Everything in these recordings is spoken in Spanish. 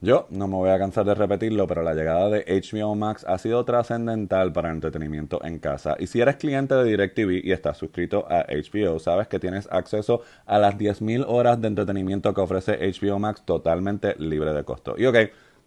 Yo no me voy a cansar de repetirlo, pero la llegada de HBO Max ha sido trascendental para el entretenimiento en casa. Y si eres cliente de DirecTV y estás suscrito a HBO, sabes que tienes acceso a las 10.000 horas de entretenimiento que ofrece HBO Max totalmente libre de costo. Y ok,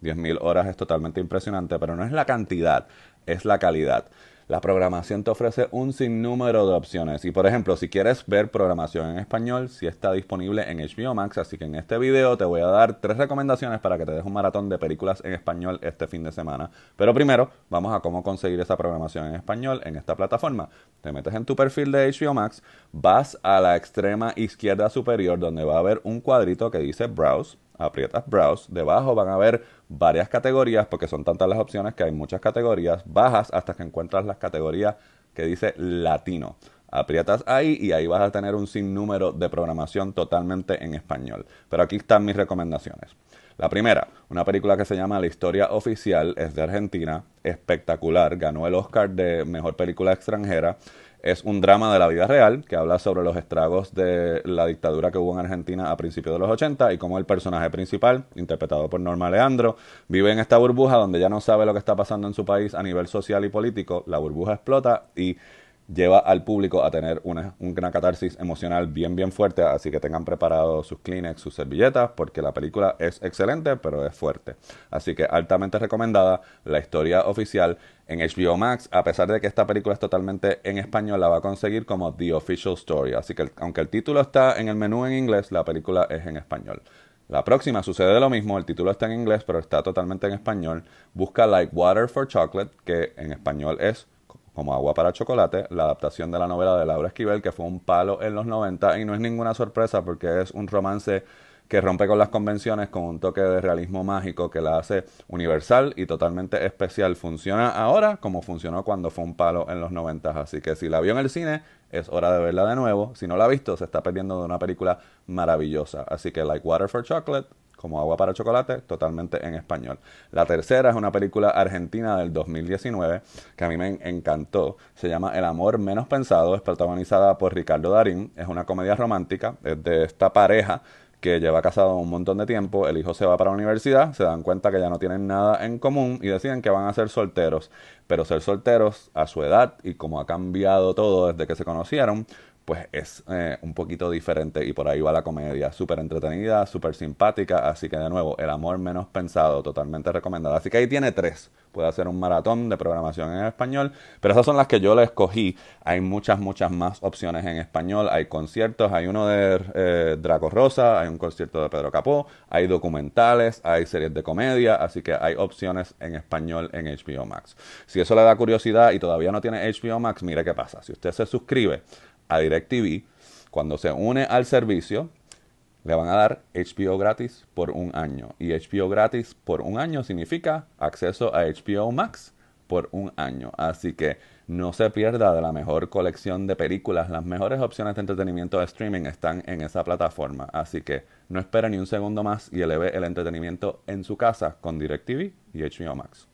10.000 horas es totalmente impresionante, pero no es la cantidad, es la calidad. La programación te ofrece un sinnúmero de opciones. Y por ejemplo, si quieres ver programación en español, sí está disponible en HBO Max. Así que en este video te voy a dar tres recomendaciones para que te des un maratón de películas en español este fin de semana. Pero primero, vamos a cómo conseguir esa programación en español en esta plataforma. Te metes en tu perfil de HBO Max, vas a la extrema izquierda superior donde va a haber un cuadrito que dice Browse aprietas Browse, debajo van a ver varias categorías, porque son tantas las opciones que hay muchas categorías, bajas hasta que encuentras las categorías que dice latino. Aprietas ahí y ahí vas a tener un sinnúmero de programación totalmente en español. Pero aquí están mis recomendaciones. La primera, una película que se llama La Historia Oficial, es de Argentina, espectacular, ganó el Oscar de Mejor Película Extranjera es un drama de la vida real que habla sobre los estragos de la dictadura que hubo en Argentina a principios de los 80 y cómo el personaje principal, interpretado por Norma Leandro, vive en esta burbuja donde ya no sabe lo que está pasando en su país a nivel social y político. La burbuja explota y lleva al público a tener una, una, catarsis emocional bien, bien fuerte. Así que tengan preparados sus Kleenex, sus servilletas, porque la película es excelente, pero es fuerte. Así que altamente recomendada la historia oficial en HBO Max. A pesar de que esta película es totalmente en español, la va a conseguir como The Official Story. Así que, aunque el título está en el menú en inglés, la película es en español. La próxima sucede lo mismo, el título está en inglés, pero está totalmente en español. Busca Like Water for Chocolate, que en español es como agua para chocolate, la adaptación de la novela de Laura Esquivel, que fue un palo en los 90 y no es ninguna sorpresa porque es un romance que rompe con las convenciones con un toque de realismo mágico que la hace universal y totalmente especial. Funciona ahora como funcionó cuando fue un palo en los 90, así que si la vio en el cine, es hora de verla de nuevo. Si no la ha visto, se está perdiendo de una película maravillosa. Así que, like Water for Chocolate, como Agua para Chocolate, totalmente en español. La tercera es una película argentina del 2019 que a mí me encantó. Se llama El amor menos pensado, es protagonizada por Ricardo Darín, es una comedia romántica, es de esta pareja que lleva casado un montón de tiempo, el hijo se va para la universidad, se dan cuenta que ya no tienen nada en común y deciden que van a ser solteros. Pero ser solteros a su edad y como ha cambiado todo desde que se conocieron, pues es eh, un poquito diferente y por ahí va la comedia. Súper entretenida, súper simpática, así que de nuevo, el amor menos pensado, totalmente recomendada. Así que ahí tiene tres. Puede hacer un maratón de programación en español, pero esas son las que yo le escogí. Hay muchas, muchas más opciones en español. Hay conciertos, hay uno de eh, Draco Rosa, hay un concierto de Pedro Capó, hay documentales, hay series de comedia, así que hay opciones en español en HBO Max. Si eso le da curiosidad y todavía no tiene HBO Max, mire qué pasa. Si usted se suscribe, a DirecTV, cuando se une al servicio, le van a dar HBO gratis por un año. Y HBO gratis por un año significa acceso a HBO Max por un año. Así que no se pierda de la mejor colección de películas. Las mejores opciones de entretenimiento de streaming están en esa plataforma. Así que no espere ni un segundo más y eleve el entretenimiento en su casa con DirecTV y HBO Max.